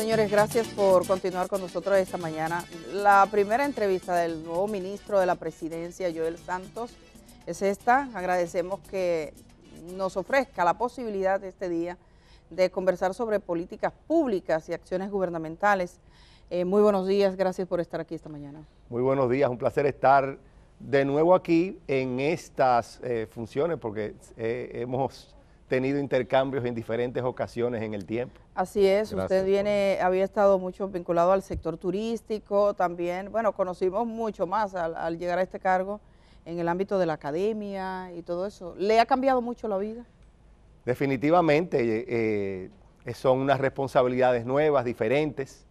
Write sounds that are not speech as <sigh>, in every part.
Señores, gracias por continuar con nosotros esta mañana. La primera entrevista del nuevo ministro de la Presidencia, Joel Santos, es esta. Agradecemos que nos ofrezca la posibilidad de este día de conversar sobre políticas públicas y acciones gubernamentales. Eh, muy buenos días, gracias por estar aquí esta mañana. Muy buenos días, un placer estar de nuevo aquí en estas eh, funciones porque eh, hemos tenido intercambios en diferentes ocasiones en el tiempo. Así es, usted viene, había estado mucho vinculado al sector turístico también, bueno, conocimos mucho más al, llegar a este cargo en el ámbito de la academia y todo eso. ¿Le ha cambiado mucho la vida? Definitivamente, eh, eh, son unas responsabilidades nuevas, diferentes,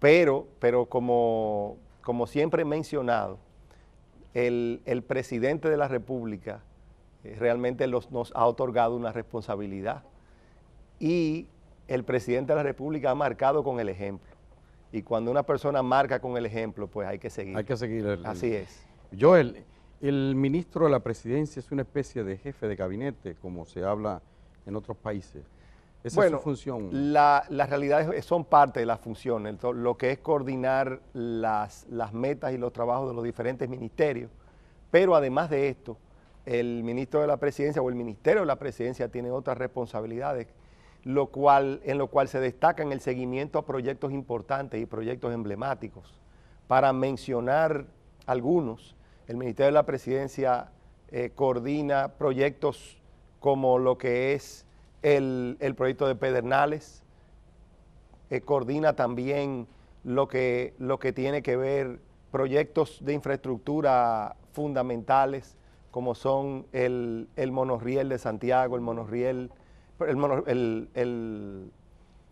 pero, pero como, como siempre he mencionado, el, presidente de la República eh, realmente nos ha otorgado una responsabilidad y el presidente de la República ha marcado con el ejemplo. Y cuando una persona marca con el ejemplo, pues hay que seguir. Hay que seguir. Así es. Joel, el ministro de la presidencia es una especie de jefe de gabinete, como se habla en otros países. ¿Esa es su función? La, las realidades son parte de la función. lo que es coordinar las, las metas y los trabajos de los diferentes ministerios, pero además de esto, el ministro de la presidencia o el ministerio de la presidencia tiene otras responsabilidades cual, en lo cual se destacan el seguimiento a proyectos importantes y proyectos emblemáticos. Para mencionar algunos, el Ministerio de la Presidencia eh, coordina proyectos como lo que es el, proyecto de Pedernales, eh, coordina también lo que, lo que tiene que ver proyectos de infraestructura fundamentales, como son el, el monorriel de Santiago, el monorriel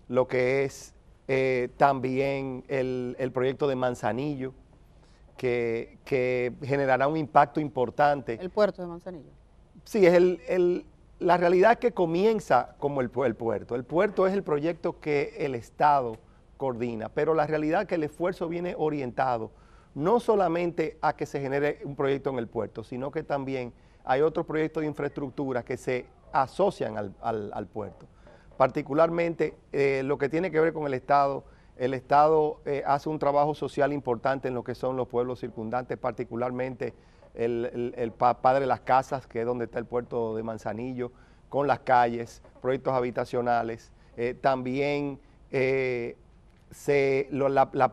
lo que es eh, también el, proyecto de Manzanillo, que, generará un impacto importante. El puerto de Manzanillo. Sí, es la realidad que comienza como el, el puerto. El puerto es el proyecto que el Estado coordina, pero la realidad que el esfuerzo viene orientado no solamente a que se genere un proyecto en el puerto, sino que también hay otro proyecto de infraestructura que se asocian al, puerto. Particularmente eh, lo que tiene que ver con el Estado, el Estado eh, hace un trabajo social importante en lo que son los pueblos circundantes, particularmente el, Padre de las Casas, que es donde está el puerto de Manzanillo, con las calles, proyectos habitacionales, eh, también la,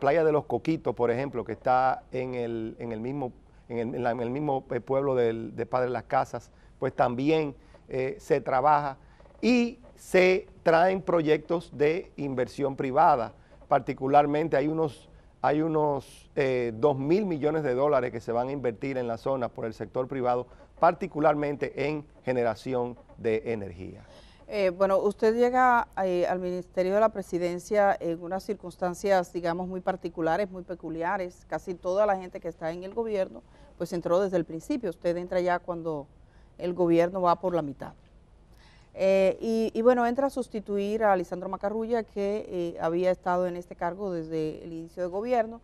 playa de los Coquitos, por ejemplo, que está en el, mismo, en el, mismo pueblo de Padre de las Casas, pues también eh, se trabaja y se traen proyectos de inversión privada. Particularmente hay unos, hay unos 2 eh, mil millones de dólares que se van a invertir en la zona por el sector privado, particularmente en generación de energía. Eh, bueno, usted llega al Ministerio de la Presidencia en unas circunstancias, digamos, muy particulares, muy peculiares. Casi toda la gente que está en el gobierno, pues entró desde el principio. Usted entra ya cuando el gobierno va por la mitad. Eh, y, bueno, entra a sustituir a Lisandro Macarrulla, que eh, había estado en este cargo desde el inicio del gobierno.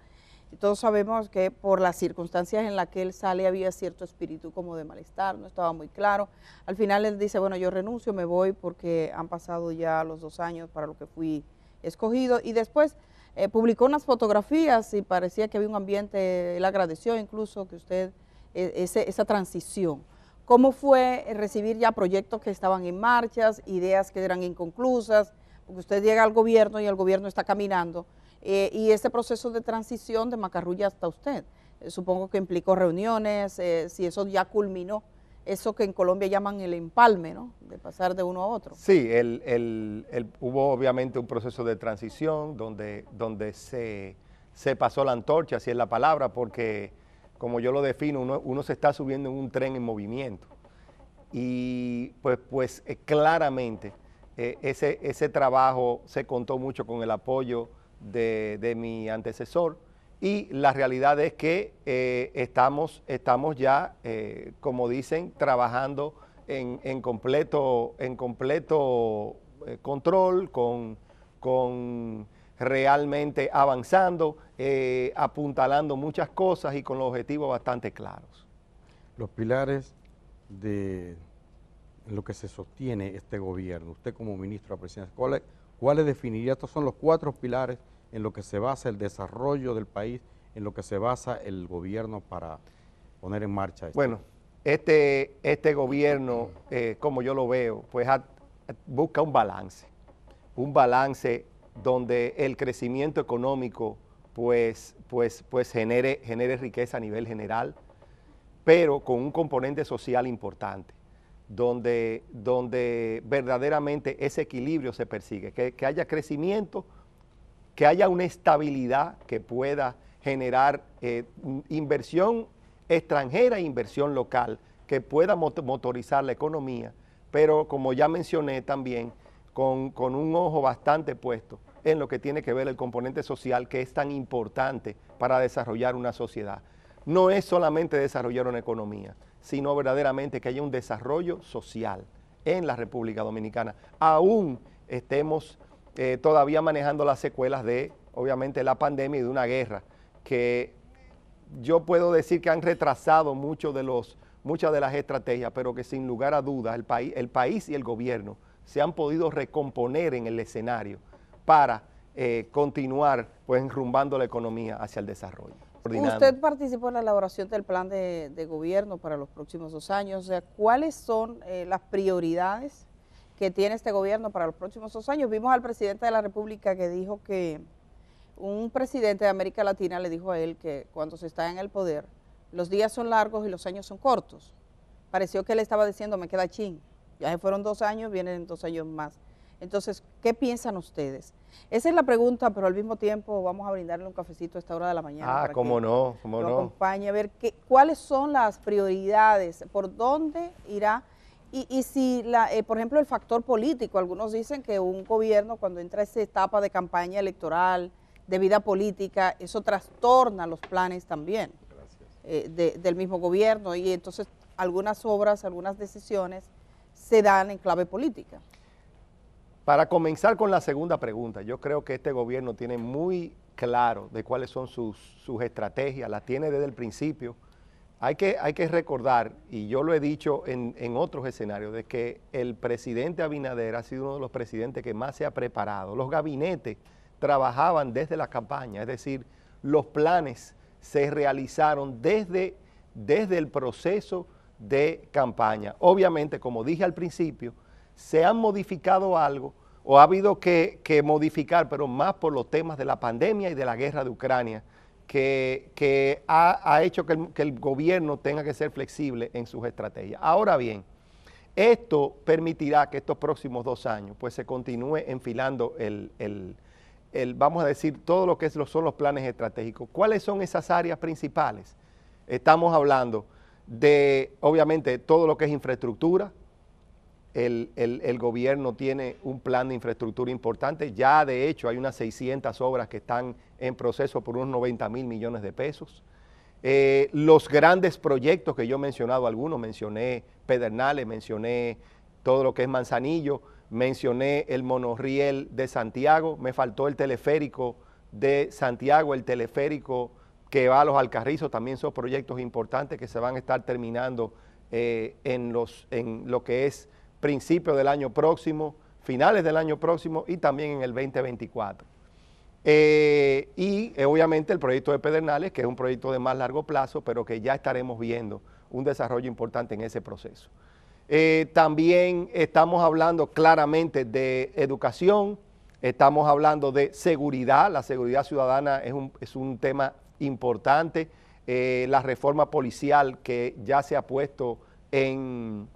Y todos sabemos que por las circunstancias en las que él sale había cierto espíritu como de malestar, no estaba muy claro. Al final él dice, bueno, yo renuncio, me voy porque han pasado ya los dos años para lo que fui escogido. Y después eh, publicó unas fotografías y parecía que había un ambiente, él agradeció incluso que usted, esa transición. ¿Cómo fue recibir ya proyectos que estaban en marcha, ideas que eran inconclusas? Porque usted llega al gobierno y el gobierno está caminando. Eh, y ese proceso de transición de Macarrulla hasta usted, eh, supongo que implicó reuniones, eh, si eso ya culminó, eso que en Colombia llaman el empalme, ¿no? De pasar de uno a otro. Sí, el, hubo obviamente un proceso de transición donde, se, pasó la antorcha, así es la palabra, porque como yo lo defino, uno, se está subiendo en un tren en movimiento. Y pues, pues eh, claramente eh, ese, ese trabajo se contó mucho con el apoyo de, mi antecesor y la realidad es que eh, estamos, estamos ya, como dicen, trabajando en, completo, en completo control, con realmente avanzando, eh, apuntalando muchas cosas y con los objetivos bastante claros. Los pilares de lo que se sostiene este gobierno, usted como ministro de la presidencia, ¿cuáles, definiría? Estos son los cuatro pilares en lo que se basa el desarrollo del país, en lo que se basa el gobierno para poner en marcha esto. Bueno, este, este gobierno, eh, como yo lo veo, pues busca un balance, un balance donde el crecimiento económico pues, pues, pues, genere, genere riqueza a nivel general, pero con un componente social importante, donde, verdaderamente ese equilibrio se persigue, que, haya crecimiento, que haya una estabilidad que pueda generar eh, inversión extranjera e inversión local, que pueda motorizar la economía, pero como ya mencioné también, con, un ojo bastante puesto en lo que tiene que ver el componente social que es tan importante para desarrollar una sociedad. No es solamente desarrollar una economía, sino verdaderamente que haya un desarrollo social en la República Dominicana. Aún estemos eh, todavía manejando las secuelas de, obviamente, la pandemia y de una guerra, que yo puedo decir que han retrasado de muchas de las estrategias, pero que sin lugar a dudas el país y el gobierno se han podido recomponer en el escenario para eh, continuar pues enrumbando la economía hacia el desarrollo. Usted participó en la elaboración del plan de, gobierno para los próximos dos años. ¿Cuáles son eh, las prioridades que tiene este gobierno para los próximos dos años? Vimos al presidente de la República que dijo que un presidente de América Latina le dijo a él que cuando se está en el poder, los días son largos y los años son cortos. Pareció que él estaba diciendo, me queda ching. Ya fueron dos años, vienen dos años más. Entonces, ¿qué piensan ustedes? Esa es la pregunta, pero al mismo tiempo vamos a brindarle un cafecito a esta hora de la mañana. Ah, cómo no, cómo lo no. a ver qué, cuáles son las prioridades, por dónde irá. Y, si, la, eh, por ejemplo, el factor político, algunos dicen que un gobierno cuando entra a esa etapa de campaña electoral, de vida política, eso trastorna los planes también eh, del mismo gobierno y entonces algunas obras, algunas decisiones se dan en clave política. Para comenzar con la segunda pregunta, yo creo que este gobierno tiene muy claro de cuáles son sus, estrategias, las tiene desde el principio. Hay que, hay que recordar, y yo lo he dicho en, otros escenarios, de que el presidente Abinader ha sido uno de los presidentes que más se ha preparado. Los gabinetes trabajaban desde la campaña, es decir, los planes se realizaron desde, desde el proceso de campaña. Obviamente, como dije al principio, se han modificado algo o ha habido que, modificar, pero más por los temas de la pandemia y de la guerra de Ucrania, que, ha, hecho que el, gobierno tenga que ser flexible en sus estrategias. Ahora bien, esto permitirá que estos próximos dos años pues se continúe enfilando el, el, vamos a decir, todo lo que son los planes estratégicos. ¿Cuáles son esas áreas principales? Estamos hablando de, obviamente, todo lo que es infraestructura. El, gobierno tiene un plan de infraestructura importante. Ya, de hecho, hay unas 600 obras que están en proceso por unos 90 mil millones de pesos. Eh, los grandes proyectos que yo he mencionado algunos, mencioné Pedernales, mencioné todo lo que es Manzanillo, mencioné el monorriel de Santiago, me faltó el teleférico de Santiago, el teleférico que va a los Alcarrizos, también son proyectos importantes que se van a estar terminando eh, en, los, en lo que es principio del año próximo, finales del año próximo y también en el 2024. Eh, y eh, obviamente el proyecto de Pedernales, que es un proyecto de más largo plazo, pero que ya estaremos viendo un desarrollo importante en ese proceso. también estamos hablando claramente de educación, estamos hablando de seguridad, la seguridad ciudadana es un, es un tema importante, eh, la reforma policial que ya se ha puesto en,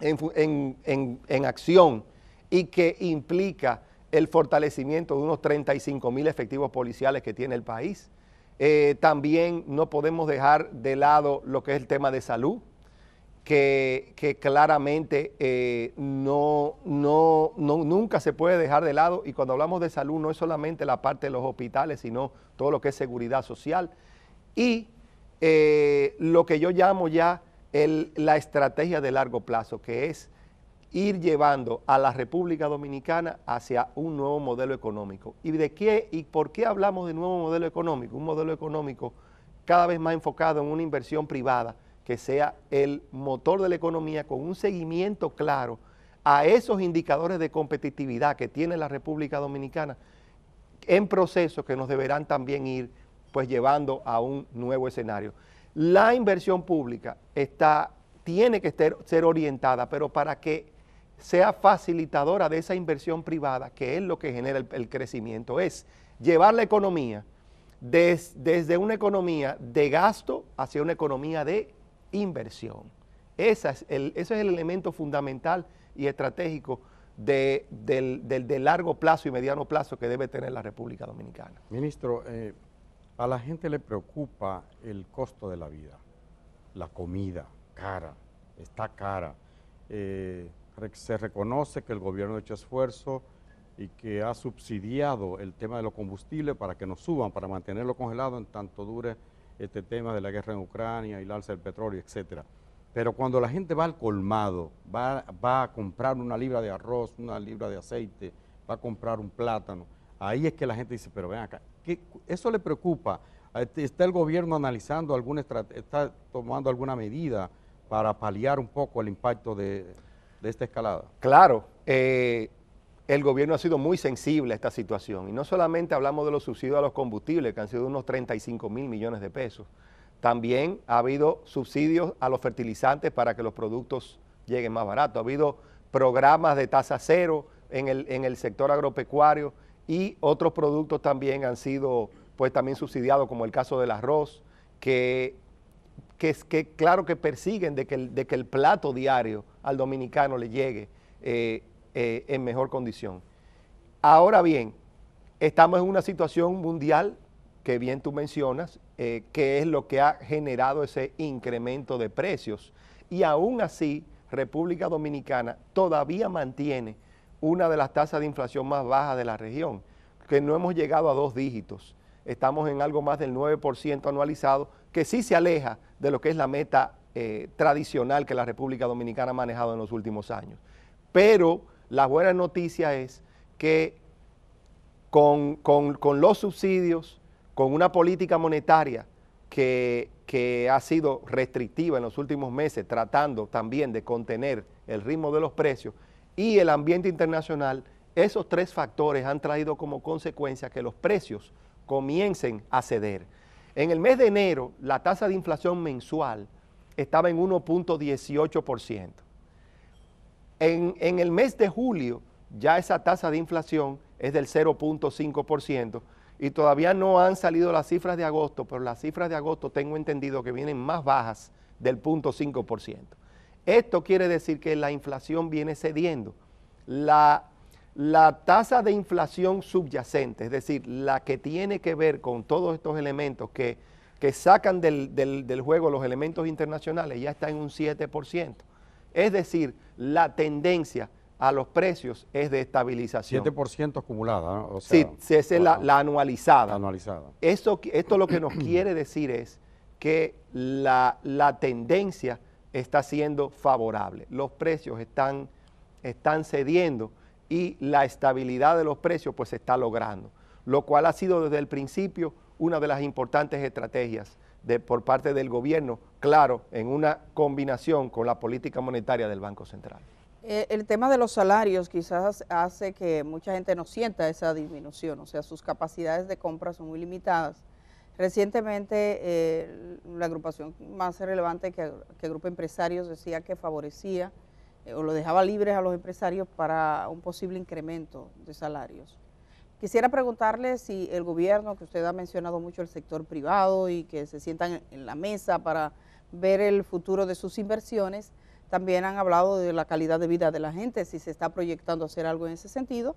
en, acción y que implica el fortalecimiento de unos 35 mil efectivos policiales que tiene el país. Eh, también no podemos dejar de lado lo que es el tema de salud que, claramente eh, no, no, nunca se puede dejar de lado. Y cuando hablamos de salud no es solamente la parte de los hospitales, sino todo lo que es seguridad social. Y eh, lo que yo llamo ya la estrategia de largo plazo, que es ir llevando a la República Dominicana hacia un nuevo modelo económico. ¿Y de qué y por qué hablamos de nuevo modelo económico? Un modelo económico cada vez más enfocado en una inversión privada, que sea el motor de la economía con un seguimiento claro a esos indicadores de competitividad que tiene la República Dominicana en proceso que nos deberán también ir pues llevando a un nuevo escenario. La inversión pública está, tiene que ser, orientada, pero para que sea facilitadora de esa inversión privada, que es lo que genera el, crecimiento, es llevar la economía desde una economía de gasto hacia una economía de inversión. es el, ese es el elemento fundamental y estratégico de, del, largo plazo y mediano plazo que debe tener la República Dominicana. Ministro, eh, a la gente le preocupa el costo de la vida, la comida cara, está cara. Eh, se reconoce que el gobierno ha hecho esfuerzo y que ha subsidiado el tema de los combustibles para que no suban, para mantenerlo congelado en tanto dure este tema de la guerra en Ucrania y el alza del petróleo, etcétera. Pero cuando la gente va al colmado, va, va a comprar una libra de arroz, una libra de aceite, va a comprar un plátano, ahí es que la gente dice, pero ven acá, ¿qué, eso le preocupa. Este, ¿Está el gobierno analizando alguna está tomando alguna medida para paliar un poco el impacto de, de esta escalada? Claro. Eh, el gobierno ha sido muy sensible a esta situación. Y no solamente hablamos de los subsidios a los combustibles, que han sido unos 35 mil millones de pesos, también ha habido subsidios a los fertilizantes para que los productos lleguen más baratos. Ha habido programas de tasa cero en el, sector agropecuario y otros productos también han sido pues también subsidiados, como el caso del arroz, que, que, claro que persiguen de que, el, de que el plato diario al dominicano le llegue. Eh, eh, en mejor condición. Ahora bien, estamos en una situación mundial que bien tú mencionas, eh, que es lo que ha generado ese incremento de precios. Y aún así, República Dominicana todavía mantiene una de las tasas de inflación más bajas de la región, que no hemos llegado a dos dígitos. Estamos en algo más del 9% anualizado, que sí se aleja de lo que es la meta eh, tradicional que la República Dominicana ha manejado en los últimos años. Pero la buena noticia es que con, los subsidios, con una política monetaria que, que, ha sido restrictiva en los últimos meses, tratando también de contener el ritmo de los precios y el ambiente internacional, esos tres factores han traído como consecuencia que los precios comiencen a ceder. En el mes de enero, la tasa de inflación mensual estaba en 1.18% en, el mes de julio ya esa tasa de inflación es del 0.5% y todavía no han salido las cifras de agosto, pero las cifras de agosto tengo entendido que vienen más bajas del 0.5%. Esto quiere decir que la inflación viene cediendo. La, tasa de inflación subyacente, es decir, la que tiene que ver con todos estos elementos que, sacan del, del juego los elementos internacionales, ya está en un 7%. Es decir, la tendencia a los precios es de estabilización. 7% acumulada, ¿no? sí, esa es la, anualizada. anualizada. Esto, esto lo que nos <clears throat> quiere decir es que la, la, tendencia está siendo favorable. Los precios están, están cediendo y la estabilidad de los precios pues se está logrando, lo cual ha sido desde el principio una de las importantes estrategias de, por parte del gobierno, claro, en una combinación con la política monetaria del Banco Central. Eh, el tema de los salarios quizás hace que mucha gente no sienta esa disminución, o sea, sus capacidades de compra son muy limitadas. Recientemente eh, la agrupación más relevante que, que agrupa empresarios decía que favorecía eh, o lo dejaba libre a los empresarios para un posible incremento de salarios. Quisiera preguntarle si el gobierno, que usted ha mencionado mucho el sector privado y que se sientan en la mesa para ver el futuro de sus inversiones, también han hablado de la calidad de vida de la gente, si se está proyectando hacer algo en ese sentido,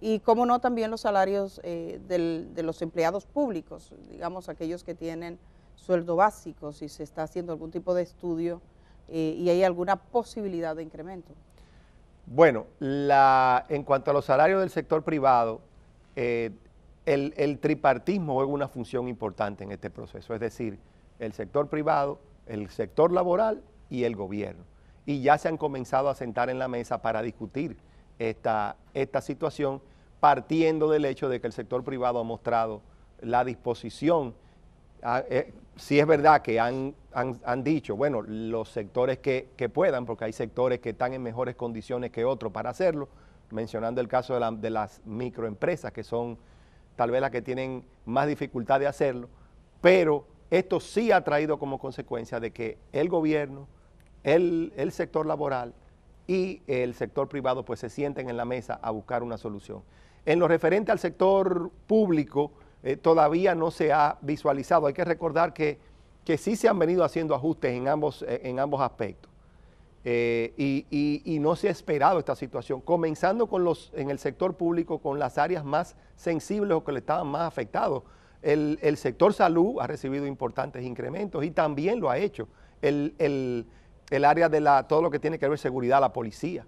y cómo no también los salarios eh, de los empleados públicos, digamos aquellos que tienen sueldo básico, si se está haciendo algún tipo de estudio eh, y hay alguna posibilidad de incremento. Bueno, en cuanto a los salarios del sector privado, eh, el, tripartismo juega una función importante en este proceso, es decir, el sector privado, el sector laboral y el gobierno. Y ya se han comenzado a sentar en la mesa para discutir esta, situación, partiendo del hecho de que el sector privado ha mostrado la disposición. Ah, eh, si es verdad que han, dicho, bueno, los sectores que, puedan, porque hay sectores que están en mejores condiciones que otros para hacerlo, mencionando el caso de, las microempresas, que son tal vez las que tienen más dificultad de hacerlo, pero esto sí ha traído como consecuencia de que el gobierno, el, sector laboral y el sector privado pues se sienten en la mesa a buscar una solución. En lo referente al sector público eh, todavía no se ha visualizado, hay que recordar que, que sí se han venido haciendo ajustes en ambos, eh, en ambos aspectos. Eh, y, no se ha esperado esta situación, comenzando con los, en el sector público, con las áreas más sensibles o que le estaban más afectados. El, sector salud ha recibido importantes incrementos y también lo ha hecho. El, área de la, todo lo que tiene que ver seguridad, la policía,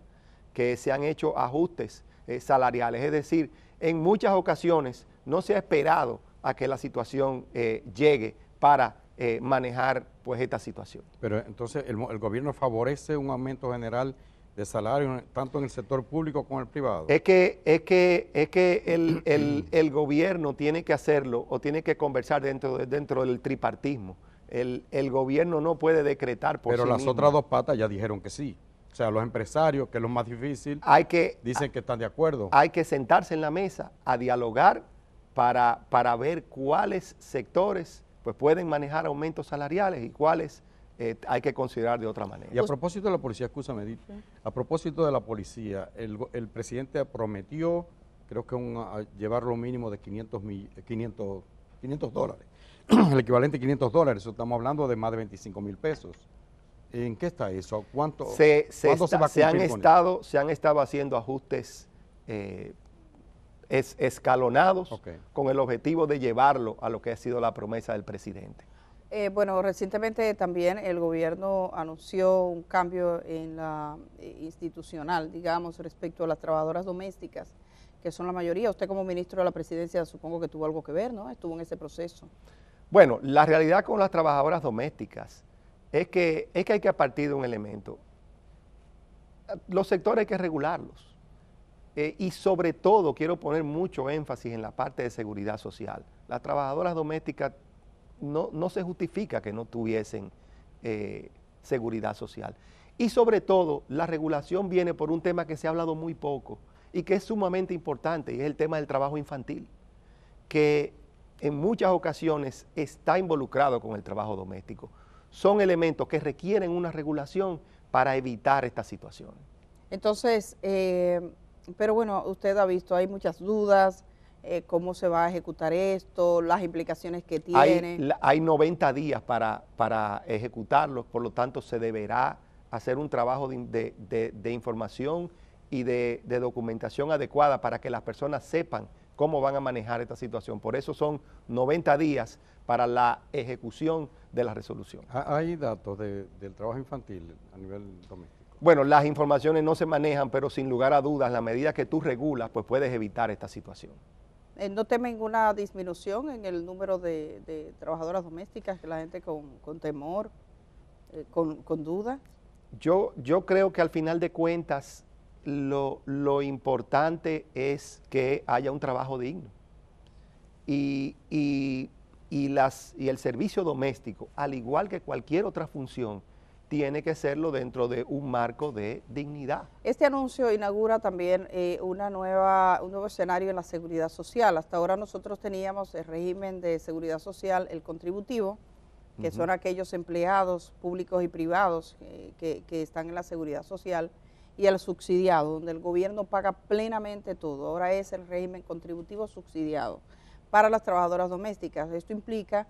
que se han hecho ajustes eh, salariales. Es decir, en muchas ocasiones no se ha esperado a que la situación eh, llegue para eh, manejar pues esta situación. Pero entonces el, gobierno favorece un aumento general de salario tanto en el sector público como en el privado. Es que, es que, es que el, gobierno tiene que hacerlo o tiene que conversar dentro, dentro del tripartismo. El, gobierno no puede decretar por Pero las otras dos patas ya dijeron que sí. O sea, los empresarios, que es lo más difícil, dicen que están de acuerdo. Hay que sentarse en la mesa a dialogar para, para ver cuáles sectores pues pueden manejar aumentos salariales y cuáles eh, hay que considerar de otra manera. Y a propósito de la policía, escúchame, a propósito de la policía, el, presidente prometió, creo que un, llevar lo mínimo de 500, 500, eh, dólares, <clears throat> el equivalente a 500 dólares, estamos hablando de más de 25 mil pesos. ¿En qué está eso? ¿Cuánto se, se, va a han estado Se han estado haciendo ajustes eh, es, escalonados con el objetivo de llevarlo a lo que ha sido la promesa del presidente. Eh, bueno, recientemente también el gobierno anunció un cambio en la eh, institucional, digamos, respecto a las trabajadoras domésticas, que son la mayoría. Usted como ministro de la presidencia supongo que tuvo algo que ver, ¿no? Estuvo en ese proceso. Bueno, la realidad con las trabajadoras domésticas es que, es que hay que partir de un elemento. Los sectores hay que regularlos. Eh, y sobre todo quiero poner mucho énfasis en la parte de seguridad social. Las trabajadoras domésticas no, se justifica que no tuviesen eh, seguridad social. Y sobre todo, la regulación viene por un tema que se ha hablado muy poco y que es sumamente importante, y es el tema del trabajo infantil, que en muchas ocasiones está involucrado con el trabajo doméstico. Son elementos que requieren una regulación para evitar estas situaciones. Entonces, eh, pero bueno, usted ha visto, hay muchas dudas, eh, cómo se va a ejecutar esto, las implicaciones que tiene. Hay, 90 días para, para ejecutarlo, por lo tanto se deberá hacer un trabajo de, de, de información y de, documentación adecuada para que las personas sepan cómo van a manejar esta situación. Por eso son 90 días para la ejecución de la resolución. Hay datos del trabajo infantil a nivel doméstico. Bueno, las informaciones no se manejan, pero sin lugar a dudas, la medida que tú regulas, pues puedes evitar esta situación. Eh, ¿No temen una disminución en el número de, trabajadoras domésticas, la gente con, temor, eh, con, con dudas? Yo, yo creo que al final de cuentas lo, importante es que haya un trabajo digno. Y, y, las, y el servicio doméstico, al igual que cualquier otra función, tiene que serlo dentro de un marco de dignidad. Este anuncio inaugura también eh, una nueva, un nuevo escenario en la seguridad social. Hasta ahora nosotros teníamos el régimen de seguridad social, el contributivo, que son aquellos empleados públicos y privados eh, que, que, están en la seguridad social, y el subsidiado, donde el gobierno paga plenamente todo. Ahora es el régimen contributivo subsidiado para las trabajadoras domésticas. Esto implica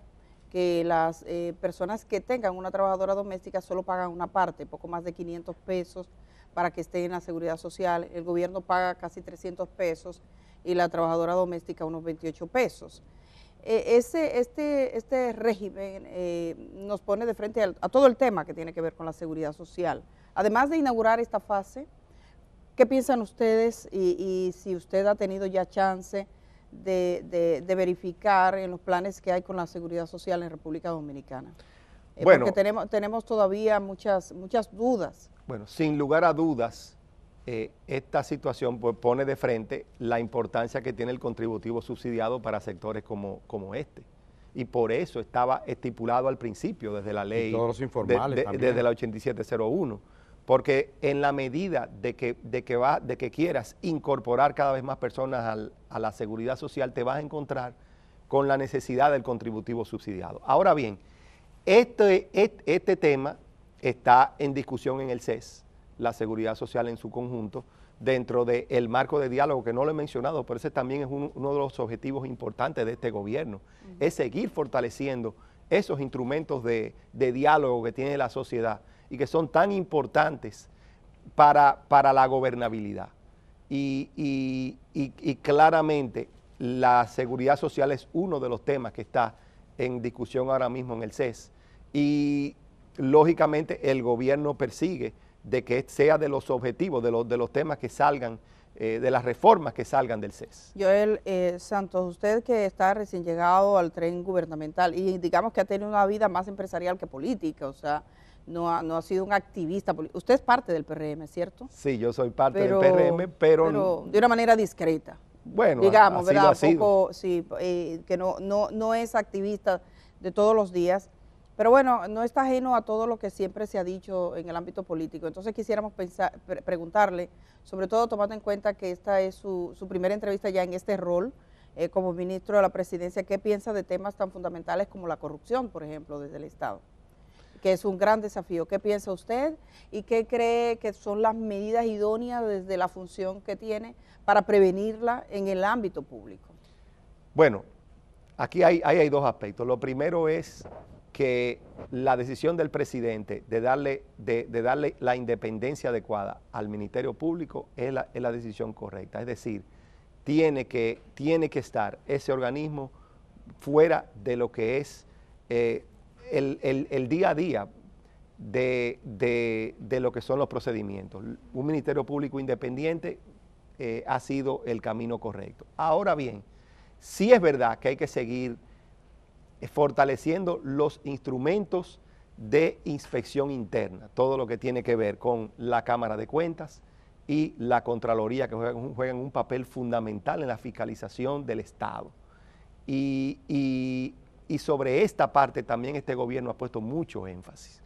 que las eh, personas que tengan una trabajadora doméstica solo pagan una parte, poco más de 500 pesos para que esté en la seguridad social. El gobierno paga casi 300 pesos y la trabajadora doméstica unos 28 pesos. E, ese, este, este régimen eh, nos pone de frente a, todo el tema que tiene que ver con la seguridad social. Además de inaugurar esta fase, ¿qué piensan ustedes y, y si usted ha tenido ya chance de, verificar en los planes que hay con la seguridad social en República Dominicana. Eh, bueno, porque tenemos, tenemos todavía muchas, muchas dudas. Bueno, sin lugar a dudas, eh, esta situación pues, pone de frente la importancia que tiene el contributivo subsidiado para sectores como, como este. Y por eso estaba estipulado al principio desde la ley. todos los informales Desde la 8701 porque en la medida de que, de que, quieras incorporar cada vez más personas a la seguridad social, te vas a encontrar con la necesidad del contributivo subsidiado. Ahora bien, este, este tema está en discusión en el CES, la seguridad social en su conjunto, dentro del marco de diálogo, que no lo he mencionado, pero ese también es uno de los objetivos importantes de este gobierno, es seguir fortaleciendo esos instrumentos de diálogo que tiene la sociedad y que son tan importantes para, para la gobernabilidad. Y, y, claramente la seguridad social es uno de los temas que está en discusión ahora mismo en el CES. Y lógicamente el gobierno persigue de que sea de los objetivos, de los, de los temas que salgan, eh, de las reformas que salgan del CES. Joel eh, Santos, usted que está recién llegado al tren gubernamental y digamos que ha tenido una vida más empresarial que política, o sea, no ha, no ha sido un activista. Usted es parte del PRM, ¿cierto? Sí, yo soy parte del PRM, pero, pero... de una manera discreta. Bueno, digamos, poco, sí, eh, que no, no, no es activista de todos los días, pero bueno, no está ajeno a todo lo que siempre se ha dicho en el ámbito político. Entonces quisiéramos pensar, preguntarle, sobre todo tomando en cuenta que esta es su, su primera entrevista ya en este rol eh, como ministro de la presidencia, ¿qué piensa de temas tan fundamentales como la corrupción, por ejemplo, desde el Estado? es un gran desafío. ¿Qué piensa usted y qué cree que son las medidas idóneas desde la función que tiene para prevenirla en el ámbito público? Bueno, aquí hay, hay, dos aspectos. Lo primero es que la decisión del presidente de darle, de, darle la independencia adecuada al Ministerio Público es la, decisión correcta. Es decir, tiene que, tiene que estar ese organismo fuera de lo que es eh, el, día a día de, lo que son los procedimientos. Un Ministerio Público independiente eh, ha sido el camino correcto. Ahora bien, sí es verdad que hay que seguir fortaleciendo los instrumentos de inspección interna, todo lo que tiene que ver con la Cámara de Cuentas y la Contraloría, que juegan, un papel fundamental en la fiscalización del Estado. y y sobre esta parte también este gobierno ha puesto mucho énfasis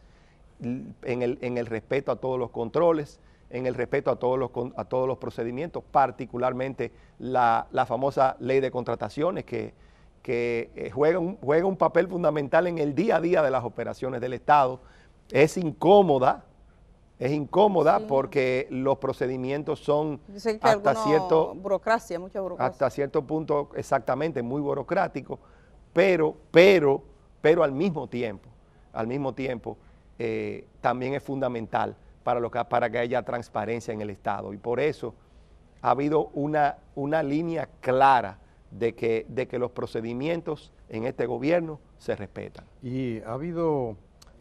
en el, respeto a todos los controles, en el respeto a todos los, a todos los procedimientos, particularmente la, famosa ley de contrataciones que, eh, juega un, juega un papel fundamental en el día a día de las operaciones del Estado. Es incómoda, es incómoda porque los procedimientos son hasta cierto burocracia, mucha burocracia. Hasta cierto punto exactamente muy burocrático pero, pero, pero al mismo tiempo, al mismo tiempo, eh, también es fundamental para, que, haya transparencia en el Estado. Y por eso ha habido una, línea clara de que, los procedimientos en este gobierno se respetan. Y ha habido,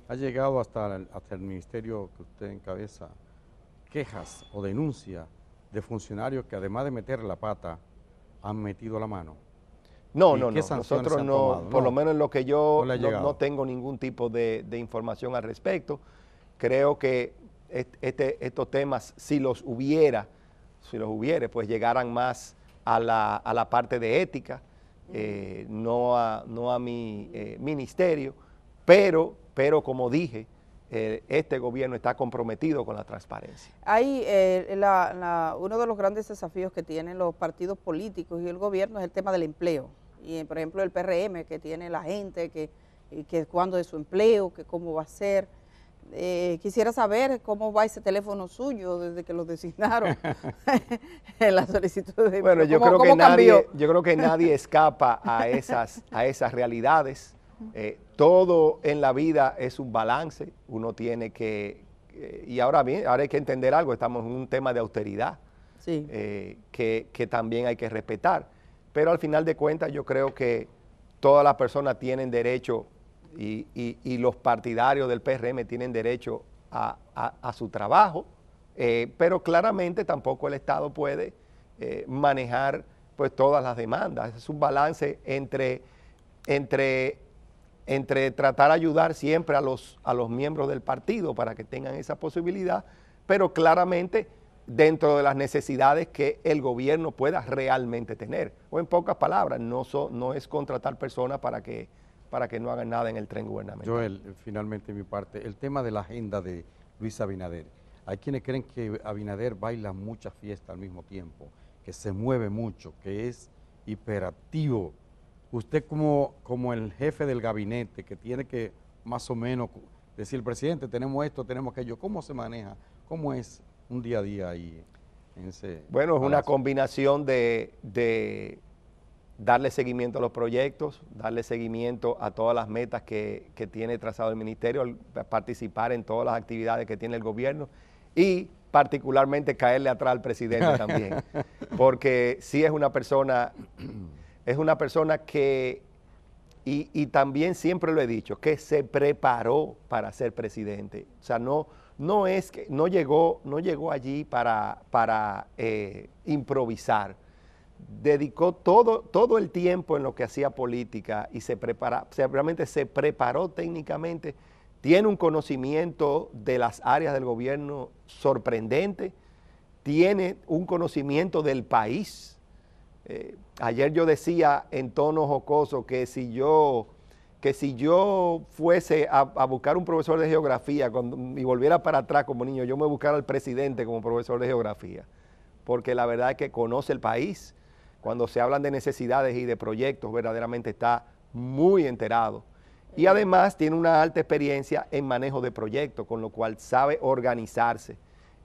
ha llegado hasta hasta el ministerio que usted encabeza quejas o denuncias de funcionarios que además de meter la pata, han metido la mano. No, no, no. Nosotros no, por lo menos en lo que yo no, tengo ningún tipo de, información al respecto. Creo que este, estos temas, si los hubiera, si los pues llegaran más a la, a la parte de ética, eh, no, a, no a mi eh, ministerio, pero, pero como dije, eh, este gobierno está comprometido con la transparencia. Hay uno de los grandes desafíos que tienen los partidos políticos y el gobierno es el tema del empleo y eh, por ejemplo el PRM que tiene la gente, que, que cuándo es su empleo, que cómo va a ser. Eh, quisiera saber cómo va ese teléfono suyo desde que lo designaron <laughs> <laughs> en la solicitud de Bueno, yo creo, que nadie, yo creo que nadie <laughs> escapa a esas, a esas realidades. Eh, todo en la vida es un balance, uno tiene que, y ahora bien, ahora hay que entender algo, estamos en un tema de austeridad, que, que también hay que respetar. Pero al final de cuentas yo creo que todas las personas tienen derecho y, los partidarios del PRM tienen derecho a, su trabajo, eh, pero claramente tampoco el Estado puede eh, manejar pues todas las demandas. Es un balance entre, entre, entre tratar de ayudar siempre a los, a los miembros del partido para que tengan esa posibilidad, pero claramente dentro de las necesidades que el gobierno pueda realmente tener. O en pocas palabras, no, es contratar personas para que, no hagan nada en el tren gubernamental. Joel, eh, finalmente mi parte, el tema de la agenda de Luis Abinader. Hay quienes creen que Abinader baila muchas fiestas al mismo tiempo, que se mueve mucho, que es hiperactivo. Usted como, como el jefe del gabinete que tiene que más o menos decir, presidente, tenemos esto, tenemos aquello, ¿cómo se maneja? ¿Cómo es un día a día ahí. En ese bueno, es una combinación de, darle seguimiento a los proyectos, darle seguimiento a todas las metas que, tiene trazado el ministerio, participar en todas las actividades que tiene el gobierno y particularmente caerle atrás al presidente <laughs> también, porque sí es una persona, es una persona que, y, y, también siempre lo he dicho, que se preparó para ser presidente, o sea, no, no es que no llegó, no llegó allí para, para eh, improvisar. Dedicó todo, todo el tiempo en lo que hacía política y se prepara, realmente se preparó técnicamente. Tiene un conocimiento de las áreas del gobierno sorprendente, tiene un conocimiento del país. Eh, ayer yo decía en tono jocoso que si yo que si yo fuese a, buscar un profesor de geografía y volviera para atrás como niño, yo me buscara al presidente como profesor de geografía, porque la verdad es que conoce el país. Cuando se hablan de necesidades y de proyectos, verdaderamente está muy enterado. Y además tiene una alta experiencia en manejo de proyectos, con lo cual sabe organizarse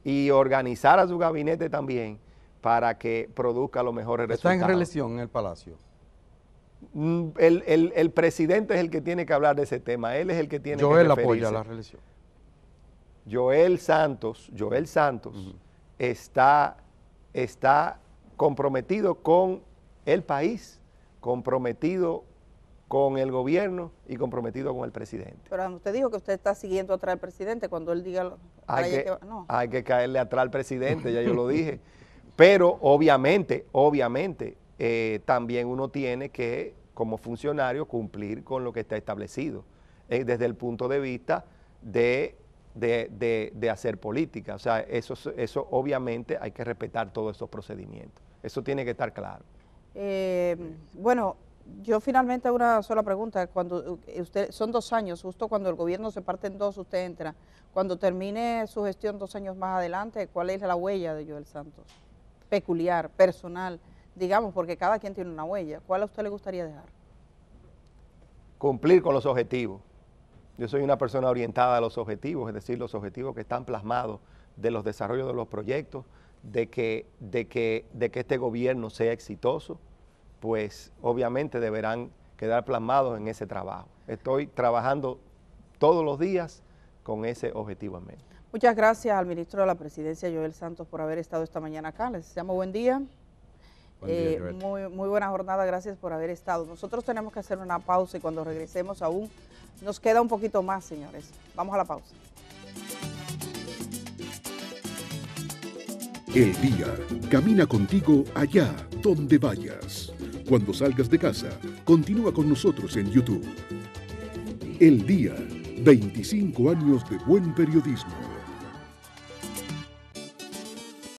y organizar a su gabinete también para que produzca los mejores resultados. ¿Está en relación en el Palacio? Mm, el, presidente es el que tiene que hablar de ese tema, él es el que tiene Joel que Joel apoya la religión. Joel Santos, Joel Santos está, está comprometido con el país, comprometido con el gobierno y comprometido con el presidente. Pero usted dijo que usted está siguiendo atrás al presidente cuando él diga... Hay hay que caerle atrás al presidente, ya yo lo dije. <laughs> Pero obviamente, obviamente, eh, también uno tiene que, como funcionario, cumplir con lo que está establecido eh, desde el punto de vista de, de, hacer política. O sea, eso, eso obviamente hay que respetar todos esos procedimientos. Eso tiene que estar claro. Eh, bueno, yo finalmente una sola pregunta. Cuando usted son dos años, justo cuando el gobierno se parte en dos, usted entra. Cuando termine su gestión dos años más adelante, ¿cuál es la huella de Joel Santos? Peculiar, personal digamos, porque cada quien tiene una huella, ¿cuál a usted le gustaría dejar? Cumplir con los objetivos. Yo soy una persona orientada a los objetivos, es decir, los objetivos que están plasmados de los desarrollos de los proyectos, de que, de que, de que este gobierno sea exitoso, pues obviamente deberán quedar plasmados en ese trabajo. Estoy trabajando todos los días con ese objetivo en mente. Muchas gracias al ministro de la Presidencia, Joel Santos, por haber estado esta mañana acá. Les deseamos buen día. Eh, muy, muy buena jornada, gracias por haber estado. Nosotros tenemos que hacer una pausa y cuando regresemos aún nos queda un poquito más, señores. Vamos a la pausa. El día camina contigo allá donde vayas. Cuando salgas de casa, continúa con nosotros en YouTube. El día, 25 años de buen periodismo.